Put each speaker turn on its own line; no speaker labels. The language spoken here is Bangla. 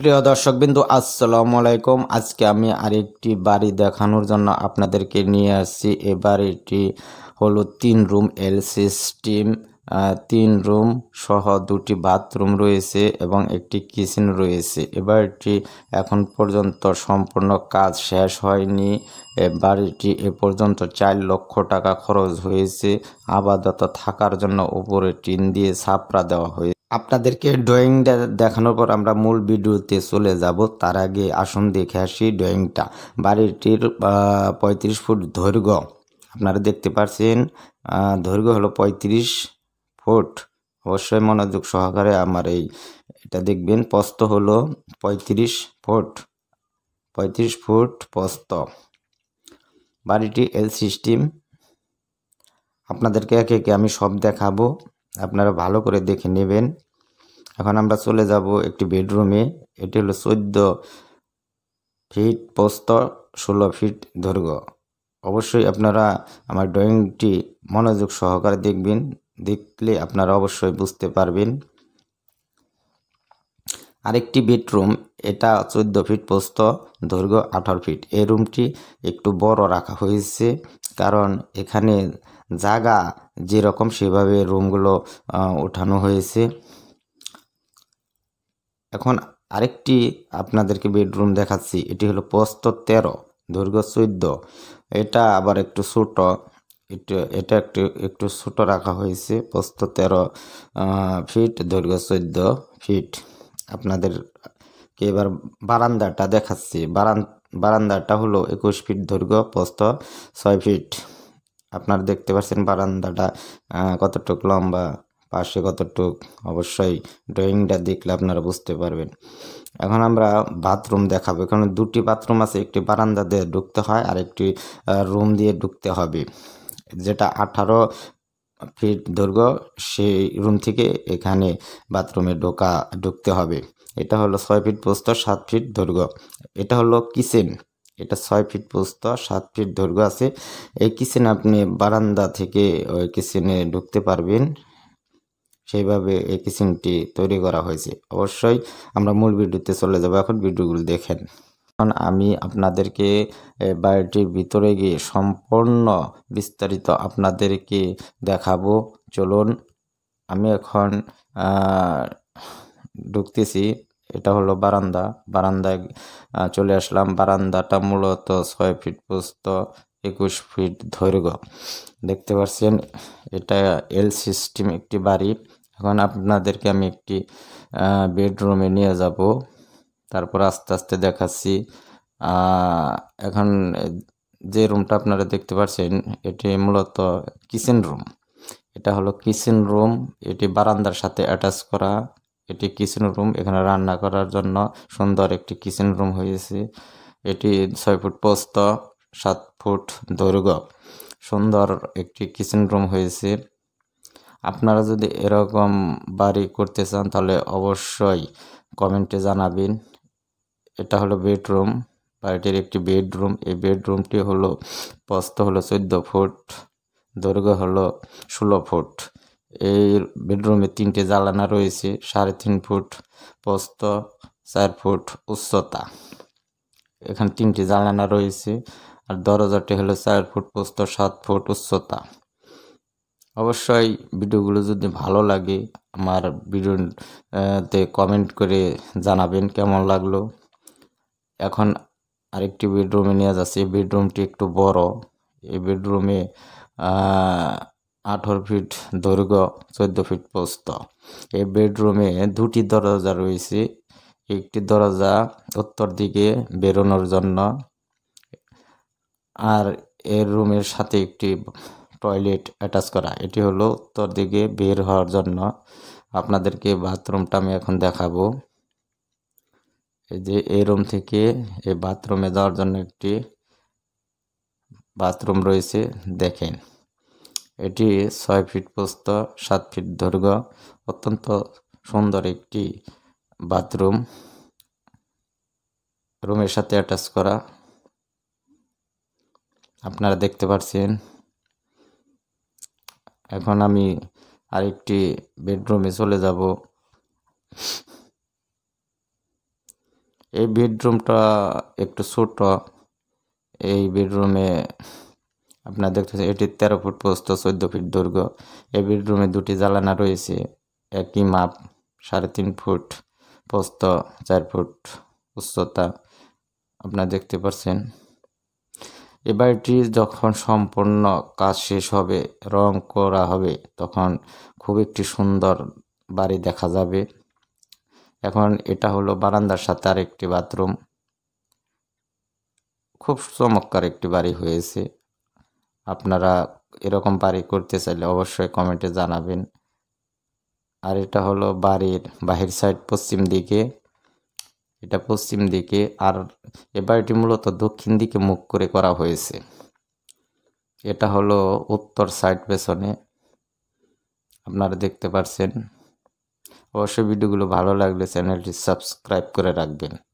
প্রিয় দর্শকবিন্দু আসসালাম আলাইকুম আজকে আমি আরেকটি বাড়ি দেখানোর জন্য আপনাদেরকে নিয়ে আসছি এ বাড়িটি হলো তিন রুম এল সিস্টেম তিন রুম সহ দুটি বাথরুম রয়েছে এবং একটি কিচেন রয়েছে এ বাড়িটি এখন পর্যন্ত সম্পূর্ণ কাজ শেষ হয়নি এ বাড়িটি এ পর্যন্ত চার লক্ষ টাকা খরচ হয়েছে আপাতত থাকার জন্য উপরে টিন দিয়ে ছাপড়া দেওয়া হয়ে আপনাদেরকে ড্রয়িংটা দেখানোর পর আমরা মূল ভিডিওতে চলে যাব তার আগে আসুন দেখে আসি ড্রয়িংটা বাড়িটির পঁয়ত্রিশ ফুট দৈর্ঘ্য আপনারা দেখতে পাচ্ছেন দৈর্ঘ্য হলো পঁয়ত্রিশ ফুট অবশ্যই মনোযোগ সহকারে আমার এই এটা দেখবেন প্রস্ত হলো পঁয়ত্রিশ ফুট পঁয়ত্রিশ ফুট প্রস্ত বাড়িটি এল সিস্টেম আপনাদেরকে একে একে আমি সব দেখাবো আপনারা ভালো করে দেখে নেবেন এখন আমরা চলে যাব একটি বেডরুমে এটি হলো চোদ্দ ফিট পোস্ত ষোলো ফিট দৈর্ঘ্য অবশ্যই আপনারা আমার ড্রয়িংটি মনোযোগ সহকারে দেখবেন দেখলে আপনারা অবশ্যই বুঝতে পারবেন আরেকটি বেডরুম এটা চোদ্দ ফিট প্রস্ত দৈর্ঘ্য আঠারো ফিট এই রুমটি একটু বড় রাখা হয়েছে কারণ এখানে জায়গা যেরকম সেভাবে রুমগুলো ওঠানো হয়েছে এখন আরেকটি আপনাদেরকে বেডরুম দেখাচ্ছি এটি হলো পোস্ত তেরো দৈর্ঘ্য চোদ্দ এটা আবার একটু ছোট এটা এটা একটু একটু ছোট রাখা হয়েছে প্রস্ত তেরো ফিট দৈর্ঘ্য চোদ্দ ফিট আপনাদের এবার বারান্দাটা দেখাচ্ছি বারান বারান্দাটা হলো একুশ ফিট দৈর্ঘ্য প্রস্থ ছয় ফিট আপনারা দেখতে পাচ্ছেন বারান্দাটা কতটুক লম্বা পাশে কতটুক অবশ্যই ড্রয়িংটা দেখলে আপনারা বুঝতে পারবেন এখন আমরা বাথরুম দেখাবো এখানে দুটি বাথরুম আছে একটি বারান্দা দিয়ে ঢুকতে হয় আর একটি রুম দিয়ে ঢুকতে হবে যেটা আঠারো ফিট দৈর্ঘ্য সেই রুম থেকে এখানে বাথরুমে ঢোকা ঢুকতে হবে এটা হলো ছয় ফিট পোস্ত সাত ফিট দৈর্ঘ্য এটা হলো কিচেন এটা ছয় ফিট পোস্ত সাত ফিট দৈর্ঘ্য আছে এই কিচেন আপনি বারান্দা থেকে ওই কিচেনে ঢুকতে পারবেন সেইভাবে এই কিচেনটি তৈরি করা হয়েছে অবশ্যই আমরা মূল ভিডিওতে চলে যাব এখন ভিডিওগুলো দেখেন এখন আমি আপনাদেরকে বাড়িটির ভিতরে গিয়ে সম্পূর্ণ বিস্তারিত আপনাদেরকে দেখাবো চলুন আমি এখন ঢুকতেছি এটা হলো বারান্দা বারান্দায় চলে আসলাম বারান্দাটা মূলত ছয় ফিট পোস্ত একুশ ফিট দৈর্ঘ্য দেখতে পাচ্ছেন এটা এল সিস্টেম একটি বাড়ি এখন আপনাদেরকে আমি একটি বেডরুমে নিয়ে যাব তারপর আস্তে আস্তে দেখাচ্ছি এখন যে রুমটা আপনারা দেখতে পাচ্ছেন এটি মূলত কিচেন রুম এটা হলো কিচেন রুম এটি বারান্দার সাথে অ্যাটাচ করা এটি কিচেন রুম এখানে রান্না করার জন্য সুন্দর একটি কিচেন রুম হয়েছে এটি ছয় ফুট পোস্ত সাত ফুট দৈর্ঘ্য সুন্দর একটি কিচেন রুম হয়েছে আপনারা যদি এরকম বাড়ি করতে চান তাহলে অবশ্যই কমেন্টে জানাবেন এটা হলো বেডরুম বাড়িটির একটি বেডরুম এই বেডরুমটি হলো প্রস্থ হলো চোদ্দো ফুট দৈর্ঘ্য হলো ষোলো ফুট এই বেডরুমে তিনটে জ্বালানা রয়েছে সাড়ে তিন ফুট প্রস্ত চার ফুট উচ্চতা এখানে তিনটি জানালা রয়েছে আর দরজাটি হলো চার ফুট প্রস্ত সাত ফুট উচ্চতা অবশ্যই ভিডিওগুলো যদি ভালো লাগে আমার ভিডিওতে কমেন্ট করে জানাবেন কেমন লাগলো এখন আরেকটি বেডরুমে নিয়ে যাচ্ছে এই বেডরুমটি একটু বড় এই বেডরুমে আঠারো ফিট দৈর্ঘ্য চোদ্দ ফিট প্রস্ত এই বেডরুমে দুটি দরজা রয়েছে একটি দরজা উত্তর দিকে বেরোনোর জন্য আর এর রুমের সাথে একটি টয়লেট অ্যাটাচ করা এটি হলো উত্তর দিকে বের হওয়ার জন্য আপনাদেরকে বাথরুমটা আমি এখন দেখাবো এই যে এই রুম থেকে এই বাথরুমে যাওয়ার জন্য একটি বাথরুম রয়েছে দেখেন এটি ছয় ফিট প্রস্ত সাত ফিট দৈর্ঘ্য অত্যন্ত সুন্দর একটি বাথরুম রুমের সাথে অ্যাটাচ করা আপনারা দেখতে পাচ্ছেন এখন আমি আরেকটি বেডরুমে চলে যাব এই বেডরুমটা একটু ছোট এই বেডরুমে আপনারা দেখতেছেন এটি তেরো ফুট প্রস্ত চোদ্দ ফিট দৈর্ঘ্য এ বেডরুমে দুটি জ্বালানা রয়েছে একই মাপ সাড়ে তিন ফুট প্রস্ত চার ফুট উচ্চতা আপনারা দেখতে পাচ্ছেন এ বাড়িটি যখন সম্পূর্ণ কাজ শেষ হবে রং করা হবে তখন খুব একটি সুন্দর বাড়ি দেখা যাবে এখন এটা হলো বারান্দার সাথে আর একটি বাথরুম খুব চমৎকার একটি বাড়ি হয়েছে আপনারা এরকম বাড়ি করতে চাইলে অবশ্যই কমেন্টে জানাবেন আর এটা হলো বাড়ির বাহির সাইড পশ্চিম দিকে এটা পশ্চিম দিকে আর এ বাড়িটি মূলত দক্ষিণ দিকে মুখ করে করা হয়েছে এটা হলো উত্তর সাইড পেছনে আপনারা দেখতে পারছেন অবশ্যই ভিডিওগুলো ভালো লাগলে চ্যানেলটি সাবস্ক্রাইব করে রাখবেন